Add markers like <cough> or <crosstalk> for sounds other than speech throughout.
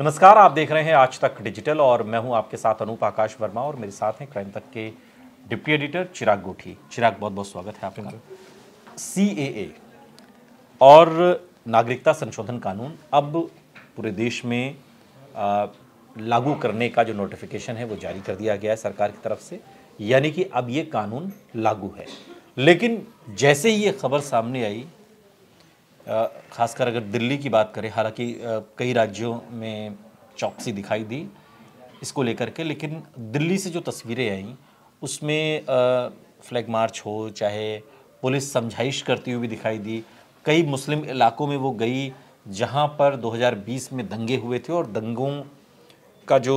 नमस्कार आप देख रहे हैं आज तक डिजिटल और मैं हूं आपके साथ अनूप आकाश वर्मा और मेरे साथ हैं क्राइम तक के डिप्टी एडिटर चिराग गोठी चिराग बहुत बहुत स्वागत है आपका सी और नागरिकता संशोधन कानून अब पूरे देश में आ, लागू करने का जो नोटिफिकेशन है वो जारी कर दिया गया है सरकार की तरफ से यानी कि अब ये कानून लागू है लेकिन जैसे ही ये खबर सामने आई खासकर अगर दिल्ली की बात करें हालांकि कई राज्यों में चौकसी दिखाई दी इसको लेकर के लेकिन दिल्ली से जो तस्वीरें आईं उसमें फ्लैग मार्च हो चाहे पुलिस समझाइश करती हुई भी दिखाई दी कई मुस्लिम इलाकों में वो गई जहाँ पर 2020 में दंगे हुए थे और दंगों का जो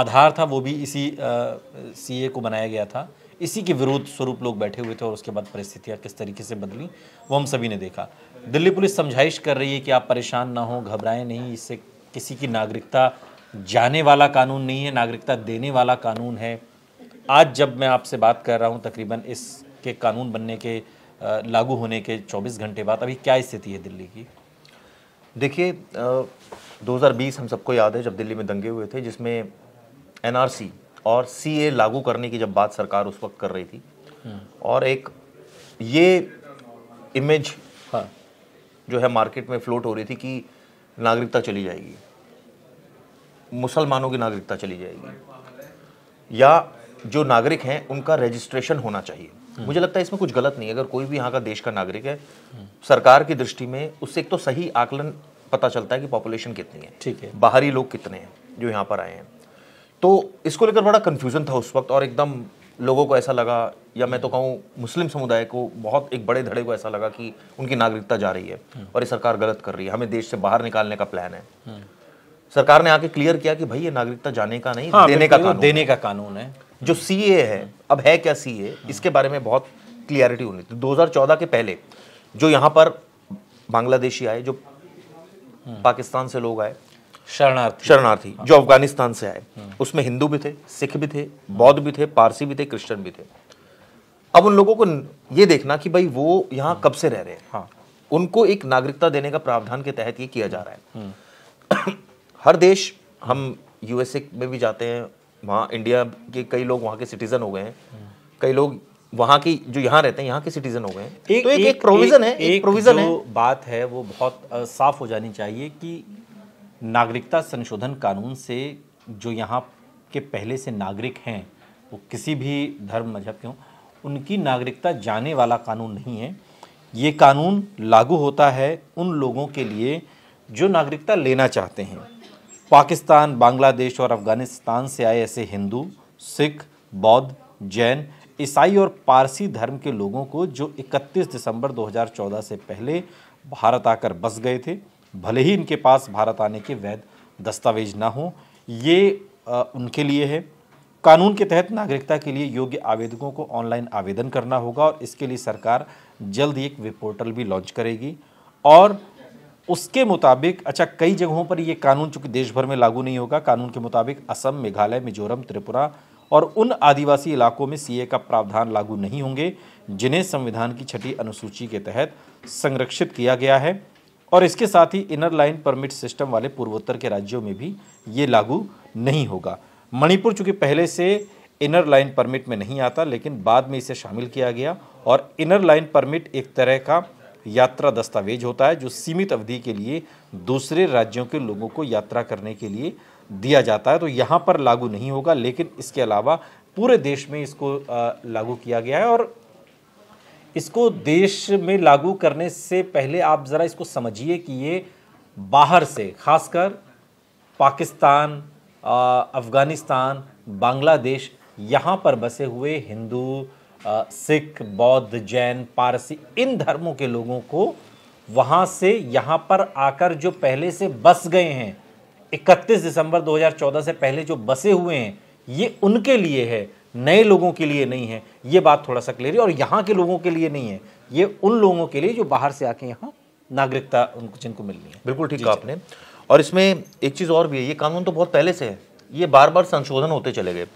आधार था वो भी इसी सी ए को बनाया गया था इसी के विरोध स्वरूप लोग बैठे हुए थे और उसके बाद परिस्थितियाँ किस तरीके से बदली वो हम सभी ने देखा दिल्ली पुलिस समझाइश कर रही है कि आप परेशान ना हो घबराएं नहीं इससे किसी की नागरिकता जाने वाला कानून नहीं है नागरिकता देने वाला कानून है आज जब मैं आपसे बात कर रहा हूँ तकरीबन इसके कानून बनने के लागू होने के 24 घंटे बाद अभी क्या स्थिति है दिल्ली की देखिए 2020 हम सबको याद है जब दिल्ली में दंगे हुए थे जिसमें एनआरसी और सी ए लागू करने की जब बात सरकार उस वक्त कर रही थी हम्म। और एक ये इमेज हाँ। जो है मार्केट में फ्लोट हो रही थी कि नागरिकता चली जाएगी मुसलमानों की नागरिकता चली जाएगी या जो नागरिक हैं उनका रजिस्ट्रेशन होना चाहिए हम्म। मुझे लगता है इसमें कुछ गलत नहीं है अगर कोई भी यहाँ का देश का नागरिक है हम्म। सरकार की दृष्टि में उससे एक तो सही आकलन पता चलता है कि पॉपुलेशन कितनी है ठीक है बाहरी लोग कितने हैं जो यहाँ पर आए हैं तो इसको लेकर बड़ा कन्फ्यूजन था उस वक्त और एकदम लोगों को ऐसा लगा या मैं तो कहूँ मुस्लिम समुदाय को बहुत एक बड़े धड़े को ऐसा लगा कि उनकी नागरिकता जा रही है हम्म। और ये सरकार गलत कर रही है हमें देश से बाहर निकालने का प्लान है हम्म। सरकार ने आके क्लियर किया कि भाई ये नागरिकता जाने का नहीं हाँ, देने का कानून देने का कानून है जो सी है हम्म। अब है क्या सी इसके बारे में बहुत क्लियरिटी होनी थी चौदह के पहले जो यहाँ पर बांग्लादेशी आए जो पाकिस्तान से लोग आए शरणार्थी शरणार्थी हाँ। जो अफगानिस्तान से आए हाँ। उसमें हिंदू भी थे सिख भी थे बौद्ध भी थे पारसी भी थे क्रिश्चियन भी थे अब उन लोगों को ये देखना कि भाई वो यहाँ हाँ। कब से रह रहे हैं उनको एक नागरिकता देने का प्रावधान के तहत ये किया जा रहा है <clears throat> हर देश हम यूएसए में भी जाते हैं वहाँ इंडिया के कई लोग वहाँ के सिटीजन हो गए हैं कई लोग वहाँ की जो यहाँ रहते हैं यहाँ के सिटीजन हो गए हैं तो एक, एक, एक प्रोविजन है एक, एक प्रोविजन है बात है वो बहुत साफ हो जानी चाहिए कि नागरिकता संशोधन कानून से जो यहाँ के पहले से नागरिक हैं वो किसी भी धर्म मजहब मतलब के हों उनकी नागरिकता जाने वाला कानून नहीं है ये कानून लागू होता है उन लोगों के लिए जो नागरिकता लेना चाहते हैं पाकिस्तान बांग्लादेश और अफगानिस्तान से आए ऐसे हिंदू सिख बौद्ध जैन ईसाई और पारसी धर्म के लोगों को जो 31 दिसंबर 2014 से पहले भारत आकर बस गए थे भले ही इनके पास भारत आने के वैध दस्तावेज ना हो ये आ, उनके लिए है कानून के तहत नागरिकता के लिए योग्य आवेदकों को ऑनलाइन आवेदन करना होगा और इसके लिए सरकार जल्द ही एक वेब पोर्टल भी लॉन्च करेगी और उसके मुताबिक अच्छा कई जगहों पर ये कानून चूंकि देश भर में लागू नहीं होगा कानून के मुताबिक असम मेघालय मिजोरम त्रिपुरा और उन आदिवासी इलाकों में सीए का प्रावधान लागू नहीं होंगे जिन्हें संविधान की छठी अनुसूची के तहत संरक्षित किया गया है और इसके साथ ही इनर लाइन परमिट सिस्टम वाले पूर्वोत्तर के राज्यों में भी ये लागू नहीं होगा मणिपुर चूंकि पहले से इनर लाइन परमिट में नहीं आता लेकिन बाद में इसे शामिल किया गया और इनर लाइन परमिट एक तरह का यात्रा दस्तावेज होता है जो सीमित अवधि के लिए दूसरे राज्यों के लोगों को यात्रा करने के लिए दिया जाता है तो यहाँ पर लागू नहीं होगा लेकिन इसके अलावा पूरे देश में इसको लागू किया गया है और इसको देश में लागू करने से पहले आप ज़रा इसको समझिए कि ये बाहर से खासकर पाकिस्तान अफ़गानिस्तान बांग्लादेश यहाँ पर बसे हुए हिंदू सिख बौद्ध जैन पारसी इन धर्मों के लोगों को वहाँ से यहाँ पर आकर जो पहले से बस गए हैं 31 दिसंबर 2014 से पहले जो बसे हुए हैं ये उनके लिए है नए लोगों के लिए नहीं है ये बात थोड़ा सा क्लियर है और यहाँ के लोगों के लिए नहीं है ये उन लोगों के लिए जो बाहर से आके यहाँ नागरिकता उनको जिनको मिलनी है बिल्कुल ठीक है आपने और इसमें एक चीज़ और भी है ये कानून तो बहुत पहले से है ये बार बार संशोधन होते चले गए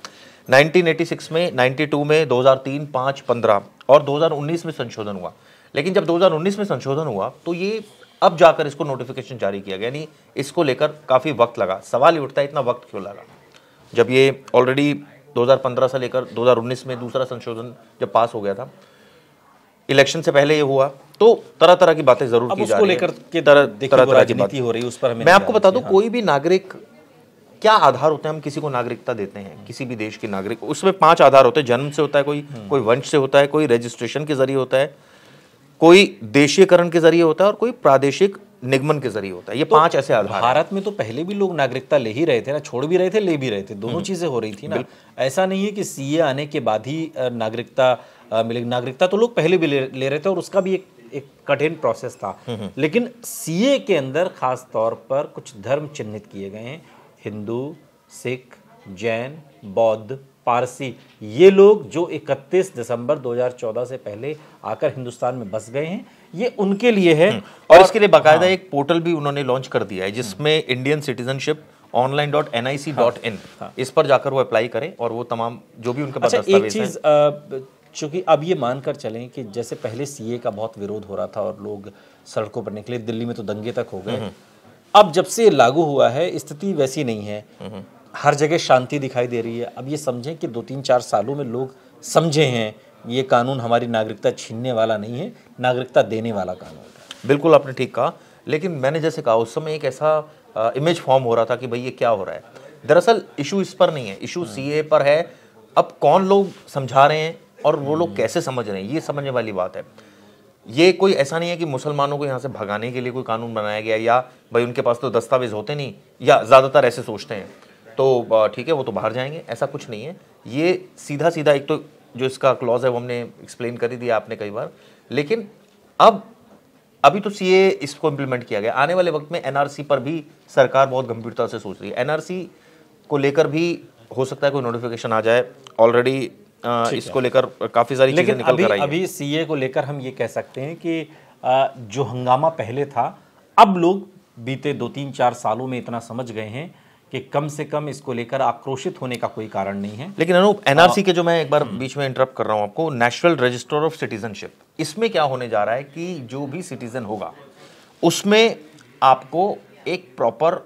1986 में 92 में 2003 5 15 और 2019 में संशोधन हुआ लेकिन जब 2019 में संशोधन हुआ तो ये अब जाकर इसको नोटिफिकेशन जारी किया गया यानी इसको लेकर काफ़ी वक्त लगा सवाल ही उठता है इतना वक्त क्यों लगा जब ये ऑलरेडी 2015 से लेकर 2019 में दूसरा संशोधन जब पास हो गया था इलेक्शन से पहले ये हुआ तो तरह तरह की बातें जरूर की जा रही लेकर के तरह तरह तरह की बात हो रही है उस पर हमें मैं आपको बता दूं कोई भी नागरिक क्या आधार होते हैं हम किसी को नागरिकता देते हैं किसी भी देश के नागरिक उसमें पांच आधार होते हैं जन्म से होता है कोई हम्म। कोई वंश से होता है कोई रजिस्ट्रेशन के जरिए होता है कोई देशीयकरण के जरिए होता है और कोई प्रादेशिक निगमन के जरिए होता है ये तो पांच ऐसे आधार भारत में तो पहले भी लोग नागरिकता ले ही रहे थे ना छोड़ भी रहे थे ले भी रहे थे दोनों हम्म। चीजें हो रही थी ना ऐसा नहीं है कि सीए आने के बाद ही नागरिकता मिलेगी नागरिकता तो लोग पहले भी ले, ले रहे थे और उसका भी एक एक कठिन प्रोसेस था हम्म, हम्म। लेकिन सीए के अंदर खास तौर पर कुछ धर्म चिन्हित किए गए हैं हिंदू सिख जैन बौद्ध पारसी ये लोग जो 31 दिसंबर 2014 से पहले आकर हिंदुस्तान में बस गए हैं ये उनके लिए है हम्म। और, और इसके लिए बाकायदा हाँ। एक पोर्टल भी उन्होंने लॉन्च कर दिया है जिसमें Indian citizenship online dot N I C dot in इस पर जाकर वो अप्लाई करें और वो तमाम जो भी उनके पास अच्छा, एक चीज चूंकि अब ये मानकर चलें कि जैसे पहले सीए का बहुत विरोध हो रहा था और लोग सड़कों पर निकले दिल्ली में तो दंगे तक हो गए हम्म। अब जब से लागू हुआ है स्थिति वैसी नहीं है हम्म। हर जगह शांति दिखाई दे रही है अब ये समझें कि दो तीन चार सालों में लोग समझे हैं ये कानून हमारी नागरिकता छीनने वाला नहीं है नागरिकता देने वाला कानून है बिल्कुल आपने ठीक कहा लेकिन मैंने जैसे कहा उस समय एक ऐसा इमेज फॉर्म हो रहा था कि भाई ये क्या हो रहा है दरअसल इशू इस पर नहीं है इशू सी हाँ। पर है अब कौन लोग समझा रहे हैं और वो लोग कैसे समझ रहे हैं ये समझने वाली बात है ये कोई ऐसा नहीं है कि मुसलमानों को यहाँ से भगाने के लिए कोई कानून बनाया गया या भाई उनके पास तो दस्तावेज होते नहीं या ज़्यादातर ऐसे सोचते हैं तो ठीक है वो तो बाहर जाएंगे ऐसा कुछ नहीं है ये सीधा सीधा एक तो जो इसका क्लॉज है वो हमने एक्सप्लेन कर ही दिया आपने कई बार लेकिन अब अभी तो ए इसको इम्प्लीमेंट किया गया आने वाले वक्त में एनआरसी पर भी सरकार बहुत गंभीरता से सोच रही है एनआरसी को लेकर भी हो सकता है कोई नोटिफिकेशन आ जाए ऑलरेडी इसको लेकर काफ़ी सारी चीज़ें निकल अभी, कर आई अभी सीए को लेकर हम ये कह सकते हैं कि जो हंगामा पहले था अब लोग बीते दो तीन चार सालों में इतना समझ गए हैं कि कम से कम इसको लेकर आक्रोशित होने का कोई कारण नहीं है लेकिन अनूप एनआरसी हाँ। के जो मैं एक बार हम्म। बीच में इंटरप्ट कर रहा हूँ आपको नेशनल रजिस्टर ऑफ सिटीजनशिप इसमें क्या होने जा रहा है कि जो भी सिटीजन होगा उसमें आपको एक प्रॉपर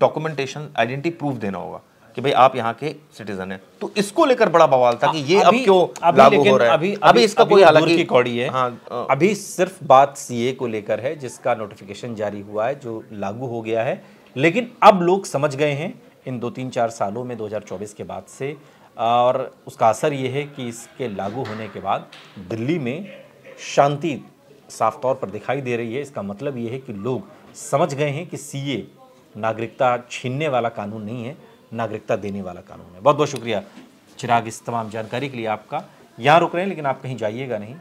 डॉक्यूमेंटेशन आइडेंटिटी प्रूफ देना होगा कि भाई आप यहाँ के सिटीजन हैं तो इसको लेकर बड़ा बवाल था कि ये अभी, अब क्यों लागू हो रहा है अभी अभी, अभी इसका अभी कोई हालांकि कौड़ी है हाँ, अभी सिर्फ बात सीए को लेकर है जिसका नोटिफिकेशन जारी हुआ है जो लागू हो गया है लेकिन अब लोग समझ गए हैं इन दो तीन चार सालों में 2024 के बाद से और उसका असर ये है कि इसके लागू होने के बाद दिल्ली में शांति साफ तौर पर दिखाई दे रही है इसका मतलब ये है कि लोग समझ गए हैं कि सी नागरिकता छीनने वाला कानून नहीं है नागरिकता देने वाला कानून है बहुत बहुत शुक्रिया चिराग इस तमाम जानकारी के लिए आपका यहाँ रुक रहे हैं लेकिन आप कहीं जाइएगा नहीं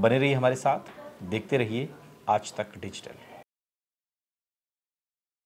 बने रहिए हमारे साथ देखते रहिए आज तक डिजिटल